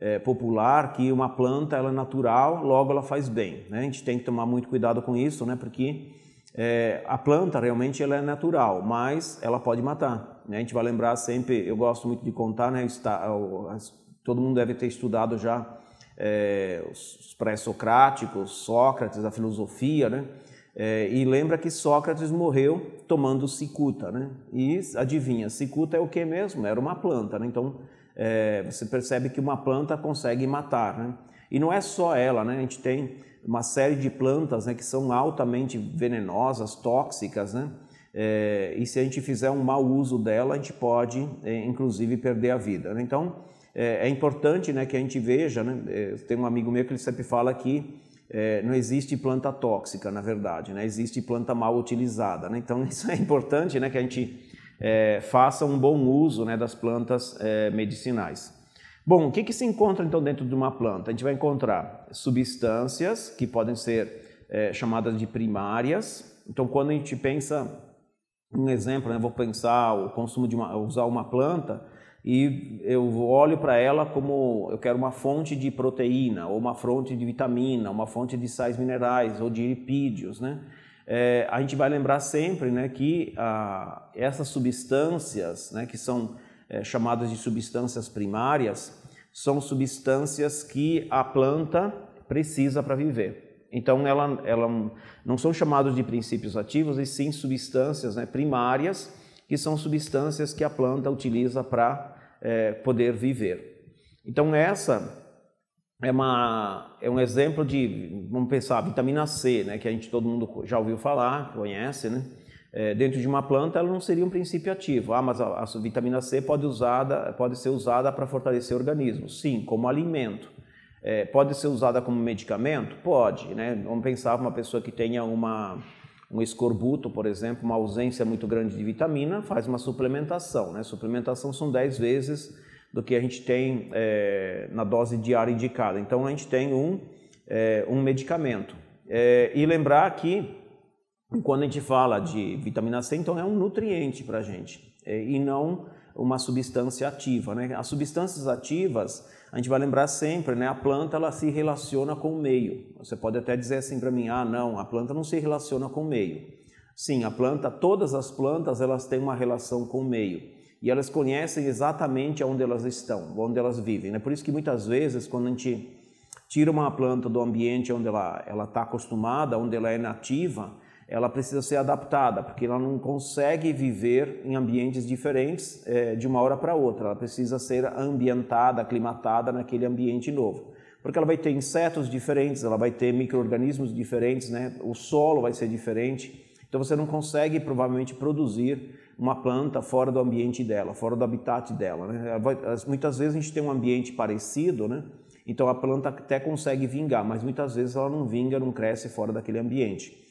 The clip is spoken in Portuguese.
é, popular que uma planta ela é natural, logo ela faz bem. Né? A gente tem que tomar muito cuidado com isso, né? porque é, a planta realmente ela é natural, mas ela pode matar. Né? A gente vai lembrar sempre, eu gosto muito de contar, né? Está, o, as, todo mundo deve ter estudado já é, os pré-socráticos, Sócrates, a filosofia, né? É, e lembra que Sócrates morreu tomando cicuta, né? E adivinha, cicuta é o que mesmo? Era uma planta, né? Então é, você percebe que uma planta consegue matar. Né? E não é só ela, né? a gente tem uma série de plantas né, que são altamente venenosas, tóxicas, né? É, e se a gente fizer um mau uso dela, a gente pode, é, inclusive, perder a vida. Né? Então, é, é importante né, que a gente veja, né? É, tem um amigo meu que ele sempre fala que é, não existe planta tóxica, na verdade, né? existe planta mal utilizada. Né? Então, isso é importante né? que a gente é, faça um bom uso né, das plantas é, medicinais. Bom, o que, que se encontra então dentro de uma planta? A gente vai encontrar substâncias que podem ser é, chamadas de primárias. Então, quando a gente pensa, um exemplo, né, vou pensar o consumo de uma, usar uma planta e eu olho para ela como eu quero uma fonte de proteína, ou uma fonte de vitamina, uma fonte de sais minerais ou de lipídios, né? é, a gente vai lembrar sempre né, que ah, essas substâncias, né, que são é, chamadas de substâncias primárias, são substâncias que a planta precisa para viver. Então, ela, ela não são chamados de princípios ativos, e sim substâncias né, primárias, que são substâncias que a planta utiliza para é, poder viver. Então, essa é, uma, é um exemplo de, vamos pensar, vitamina C, né, que a gente todo mundo já ouviu falar, conhece, né? É, dentro de uma planta, ela não seria um princípio ativo. Ah, mas a, a vitamina C pode, usada, pode ser usada para fortalecer o organismo. Sim, como alimento. É, pode ser usada como medicamento? Pode. Né? Vamos pensar uma pessoa que tenha uma, um escorbuto, por exemplo, uma ausência muito grande de vitamina, faz uma suplementação. Né? Suplementação são 10 vezes do que a gente tem é, na dose diária indicada. Então a gente tem um, é, um medicamento. É, e lembrar que quando a gente fala de vitamina C, então é um nutriente para a gente é, e não uma substância ativa. Né? As substâncias ativas, a gente vai lembrar sempre, né? a planta ela se relaciona com o meio. Você pode até dizer assim para mim, ah não, a planta não se relaciona com o meio. Sim, a planta, todas as plantas, elas têm uma relação com o meio e elas conhecem exatamente onde elas estão, onde elas vivem. É por isso que muitas vezes, quando a gente tira uma planta do ambiente onde ela está acostumada, onde ela é nativa, ela precisa ser adaptada, porque ela não consegue viver em ambientes diferentes é, de uma hora para outra. Ela precisa ser ambientada, aclimatada naquele ambiente novo. Porque ela vai ter insetos diferentes, ela vai ter micro-organismos diferentes, né? o solo vai ser diferente. Então você não consegue provavelmente produzir uma planta fora do ambiente dela, fora do habitat dela. Né? É, muitas vezes a gente tem um ambiente parecido, né? então a planta até consegue vingar, mas muitas vezes ela não vinga, não cresce fora daquele ambiente.